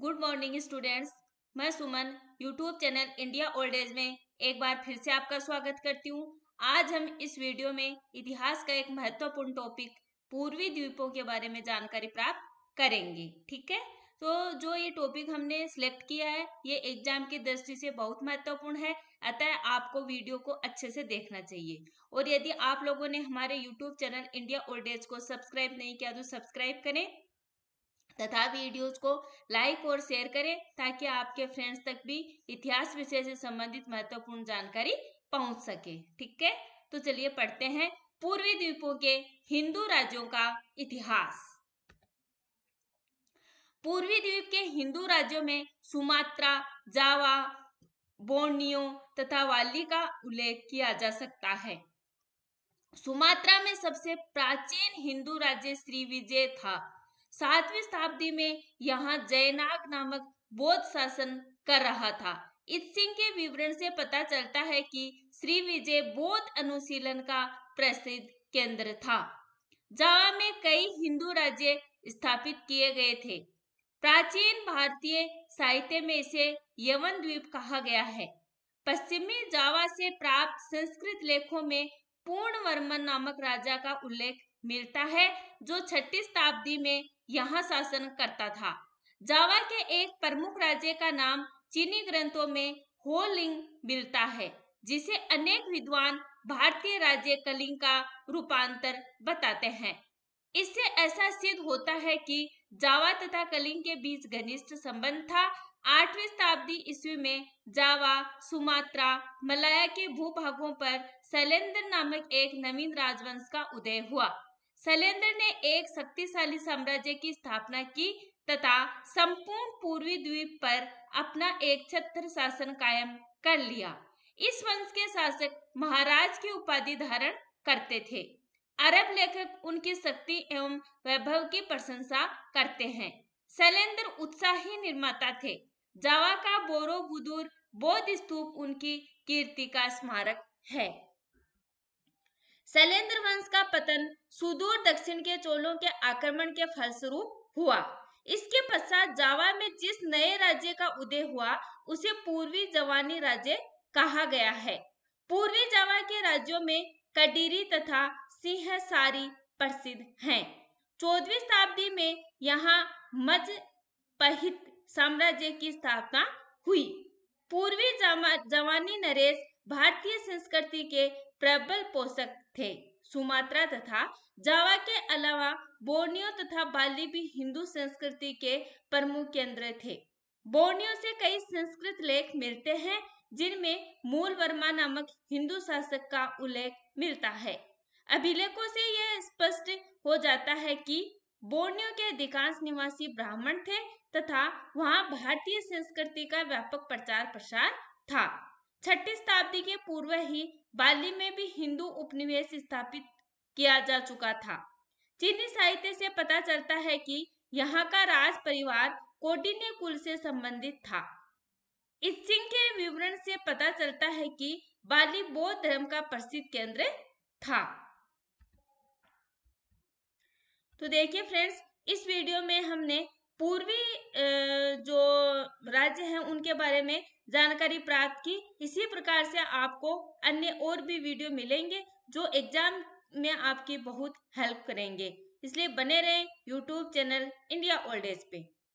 Good morning students मैं Suman YouTube channel India old age में एक बार फिर से आपका स्वागत करती हूँ आज हम इस वीडियो में इतिहास का एक महत्वपूर्ण टॉपिक पूर्वी द्वीपों के बारे में जानकारी प्राप्त करेंगे ठीक है तो जो ये टॉपिक हमने सिलेक्ट किया है ये एग्जाम की दृष्टि से बहुत महत्वपूर्ण है अतः आपको वीडियो को अच्छे से देखना चाहिए और यदि आप लोगों ने हमारे YouTube channel India old age को सब्सक्राइब नहीं किया तो सब्सक्राइब करें तथा वीडियोस को लाइक और शेयर करें ताकि आपके फ्रेंड्स तक भी इतिहास विषय से संबंधित महत्वपूर्ण जानकारी पहुंच सके ठीक है तो चलिए पढ़ते हैं पूर्वी द्वीपों के हिंदू राज्यों का इतिहास पूर्वी द्वीप के हिंदू राज्यों में सुमात्रा जावा बोर्नियो तथा वाली का उल्लेख किया जा सकता है सुमात्रा में सबसे प्राचीन हिंदू राज्य श्री विजय था सातवीं शताब्दी में यहाँ जयनाग नामक बौद्ध शासन कर रहा था इस सिंह के विवरण से पता चलता है कि श्री विजय बौद्ध अनुशीलन का प्रसिद्ध केंद्र था जावा में कई हिंदू राज्य स्थापित किए गए थे प्राचीन भारतीय साहित्य में इसे यवन द्वीप कहा गया है पश्चिमी जावा से प्राप्त संस्कृत लेखों में पूर्ण वर्मन नामक राजा का उल्लेख मिलता है जो छठी शताब्दी में यहाँ शासन करता था जावा के एक प्रमुख राज्य का नाम चीनी ग्रंथों में होलिंग मिलता है जिसे अनेक विद्वान भारतीय राज्य कलिंग का रूपांतर बताते हैं इससे ऐसा सिद्ध होता है कि जावा तथा कलिंग के बीच घनिष्ठ संबंध था आठवीं शताब्दी ईस्वी में जावा सुमात्रा मलाया के भूभागों पर शैलेंद्र नामक एक नवीन राजवंश का उदय हुआ शैलेंद्र ने एक शक्तिशाली साम्राज्य की स्थापना की तथा संपूर्ण पूर्वी द्वीप पर अपना एक छत्र शासन कायम कर लिया इस वंश के शासक महाराज की उपाधि धारण करते थे अरब लेखक उनकी शक्ति एवं वैभव की प्रशंसा करते हैं शैलेंद्र उत्साही निर्माता थे जावा का बोरो बुदूर बौद्ध स्तूप उनकी कीर्ति का स्मारक है शैलेंद्र पतन सुदूर दक्षिण के चोलों के आक्रमण के फलस्वरूप हुआ इसके पश्चात जावा में जिस नए राज्य का उदय हुआ उसे पूर्वी जवानी राज्य कहा गया है पूर्वी जावा के राज्यों में कडीरी तथा सिंहसारी प्रसिद्ध हैं। चौदवी शताब्दी में यहाँ पहित साम्राज्य की स्थापना हुई पूर्वी जवानी नरेश भारतीय संस्कृति के प्रबल पोषक थे सुमात्रा तथा जावा के अलावा बोर्नियो तथा बाली भी हिंदू संस्कृति के प्रमुख केंद्र थे बोर्नियो से कई संस्कृत लेख मिलते हैं जिनमें मूल वर्मा नामक हिंदू शासक का उल्लेख मिलता है अभिलेखों से यह स्पष्ट हो जाता है कि बोर्नियो के अधिकांश निवासी ब्राह्मण थे तथा वहां भारतीय संस्कृति का व्यापक प्रचार प्रसार था छठी शताब्दी के पूर्व ही बाली में भी हिंदू उपनिवेश स्थापित किया जा चुका था चीनी साहित्य से पता चलता है कि यहाँ का राज परिवार कोटिन्य कुल से संबंधित था इस सिंह के विवरण से पता चलता है कि बाली बौद्ध धर्म का प्रसिद्ध केंद्र था तो देखिए फ्रेंड्स इस वीडियो में हमने पूर्वी राज्य हैं उनके बारे में जानकारी प्राप्त की इसी प्रकार से आपको अन्य और भी वीडियो मिलेंगे जो एग्जाम में आपकी बहुत हेल्प करेंगे इसलिए बने रहें YouTube channel India old age पे